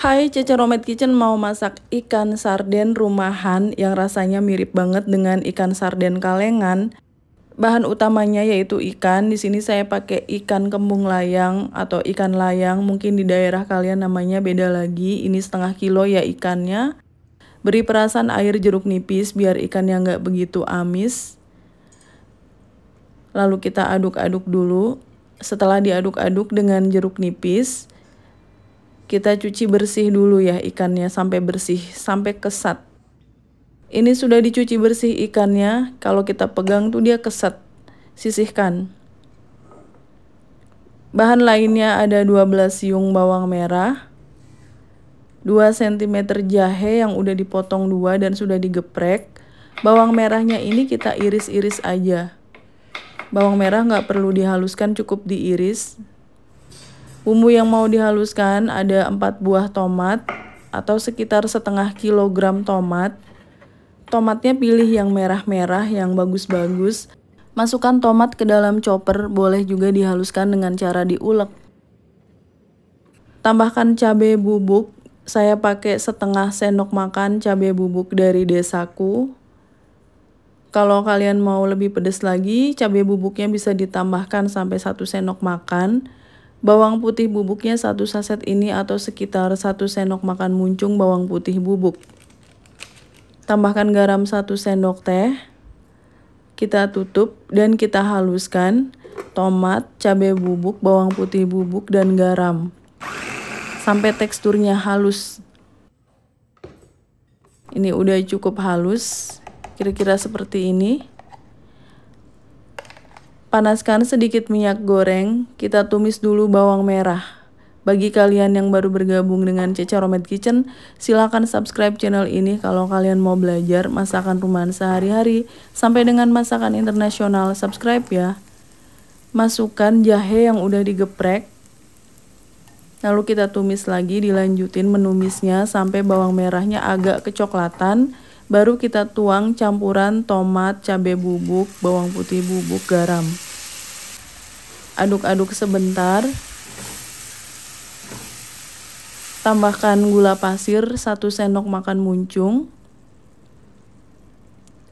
Hai, Cece Romet Kitchen mau masak ikan sarden rumahan yang rasanya mirip banget dengan ikan sarden kalengan. Bahan utamanya yaitu ikan. Di sini saya pakai ikan kembung layang atau ikan layang. Mungkin di daerah kalian namanya beda lagi. Ini setengah kilo ya ikannya. Beri perasan air jeruk nipis biar ikan yang nggak begitu amis. Lalu kita aduk-aduk dulu. Setelah diaduk-aduk dengan jeruk nipis, kita cuci bersih dulu ya ikannya sampai bersih, sampai kesat. Ini sudah dicuci bersih ikannya, kalau kita pegang tuh dia kesat. Sisihkan. Bahan lainnya ada 12 siung bawang merah, 2 cm jahe yang udah dipotong dua dan sudah digeprek. Bawang merahnya ini kita iris-iris aja. Bawang merah nggak perlu dihaluskan, cukup diiris. Bumbu yang mau dihaluskan ada 4 buah tomat atau sekitar setengah kilogram tomat. Tomatnya pilih yang merah-merah, yang bagus-bagus. Masukkan tomat ke dalam chopper, boleh juga dihaluskan dengan cara diulek. Tambahkan cabai bubuk, saya pakai setengah sendok makan cabai bubuk dari desaku. Kalau kalian mau lebih pedas lagi, cabai bubuknya bisa ditambahkan sampai satu sendok makan. Bawang putih bubuknya satu saset ini atau sekitar satu sendok makan muncung bawang putih bubuk. Tambahkan garam satu sendok teh. Kita tutup dan kita haluskan tomat, cabai bubuk, bawang putih bubuk, dan garam. Sampai teksturnya halus. Ini udah cukup halus, kira-kira seperti ini. Panaskan sedikit minyak goreng, kita tumis dulu bawang merah. Bagi kalian yang baru bergabung dengan Cece Romet Kitchen, silakan subscribe channel ini kalau kalian mau belajar masakan rumahan sehari-hari sampai dengan masakan internasional. Subscribe ya. Masukkan jahe yang udah digeprek. Lalu kita tumis lagi, dilanjutin menumisnya sampai bawang merahnya agak kecoklatan. Baru kita tuang campuran tomat, cabai bubuk, bawang putih bubuk, garam. Aduk-aduk sebentar. Tambahkan gula pasir 1 sendok makan muncung.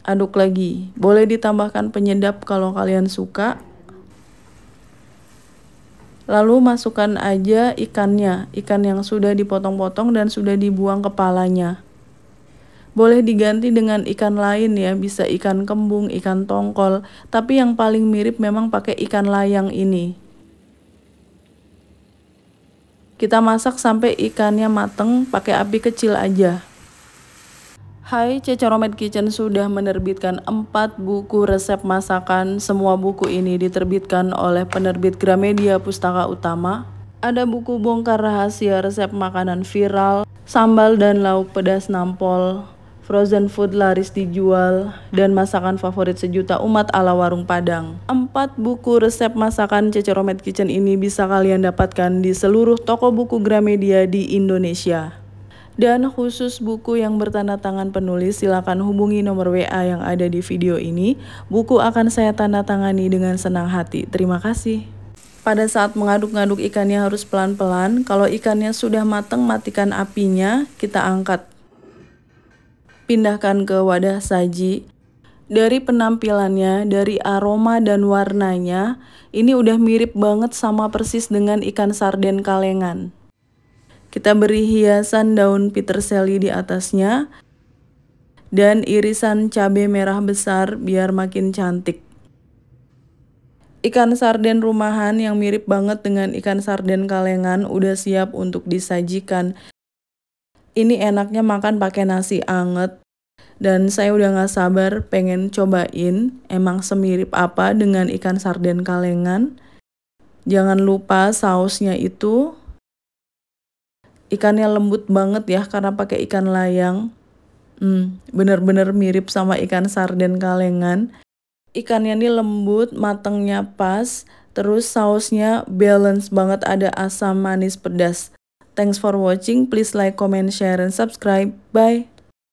Aduk lagi. Boleh ditambahkan penyedap kalau kalian suka. Lalu masukkan aja ikannya, ikan yang sudah dipotong-potong dan sudah dibuang kepalanya. Boleh diganti dengan ikan lain ya, bisa ikan kembung, ikan tongkol, tapi yang paling mirip memang pakai ikan layang ini. Kita masak sampai ikannya mateng pakai api kecil aja. Hai, Cecoromet Kitchen sudah menerbitkan 4 buku resep masakan. Semua buku ini diterbitkan oleh penerbit Gramedia Pustaka Utama. Ada buku bongkar rahasia resep makanan viral, sambal dan lauk pedas nampol, frozen food laris dijual, dan masakan favorit sejuta umat ala warung Padang. Empat buku resep masakan Ceceromet Kitchen ini bisa kalian dapatkan di seluruh toko buku Gramedia di Indonesia. Dan khusus buku yang bertanda tangan penulis silakan hubungi nomor WA yang ada di video ini. Buku akan saya tanda tangani dengan senang hati. Terima kasih. Pada saat mengaduk-ngaduk ikannya harus pelan-pelan. Kalau ikannya sudah matang, matikan apinya, kita angkat pindahkan ke wadah saji. Dari penampilannya, dari aroma dan warnanya, ini udah mirip banget sama persis dengan ikan sarden kalengan. Kita beri hiasan daun peterseli di atasnya dan irisan cabai merah besar biar makin cantik. Ikan sarden rumahan yang mirip banget dengan ikan sarden kalengan udah siap untuk disajikan ini enaknya makan pakai nasi anget. Dan saya udah gak sabar pengen cobain emang semirip apa dengan ikan sarden kalengan. Jangan lupa sausnya itu ikannya lembut banget ya karena pakai ikan layang. bener hmm, bener-bener mirip sama ikan sarden kalengan. Ikannya ini lembut, matangnya pas, terus sausnya balance banget ada asam manis pedas. Thanks for watching. Please like, comment, share, and subscribe. Bye.